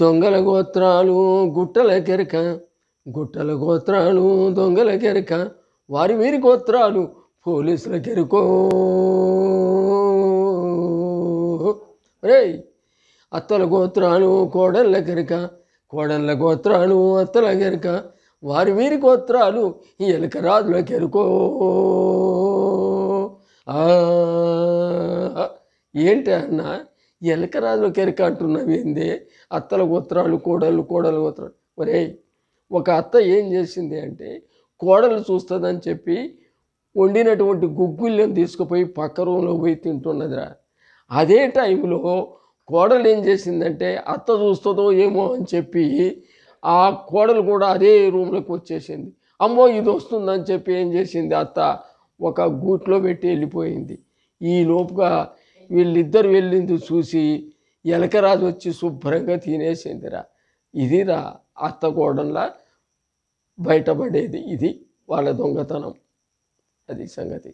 దొంగల గోత్రాలు గుట్టల కెరక గుట్టల గోత్రాలు దొంగల కెరక వారి వీరి గోత్రాలు పోలీసుల కెరకో రే అత్తల గోత్రాలు కోడళ్ళ కెరక కోడళ్ళ గోత్రాలు అత్తల కెరక వారి వీరి గోత్రాలు ఎలకరాజుల కెరకో ఏంటి అన్నా ఎలకరాజులకు ఎరక ఏంది అత్తల గోత్రాలు కోడలు కోడలు గోత్రాలు ఒరే ఒక అత్త ఏం చేసింది అంటే కోడలు చూస్తుందని చెప్పి వండినటువంటి గుగ్గుళ్ళని తీసుకుపోయి పక్క రూమ్లో పోయి తింటున్నదిరా అదే టైంలో కోడలు ఏం చేసిందంటే అత్త చూస్తుందో ఏమో అని చెప్పి ఆ కోడలు కూడా అదే రూమ్లోకి వచ్చేసింది అమ్మో ఇది వస్తుందని చెప్పి ఏం చేసింది అత్త ఒక గూట్లో పెట్టి వెళ్ళిపోయింది ఈ లోపుగా వీళ్ళిద్దరు వెళ్ళింది చూసి ఎలకరాజు వచ్చి శుభ్రంగా తినేసిందిరా ఇది రా అత్తగోడంలా బయటపడేది ఇది వాళ్ళ దొంగతనం అది సంగతి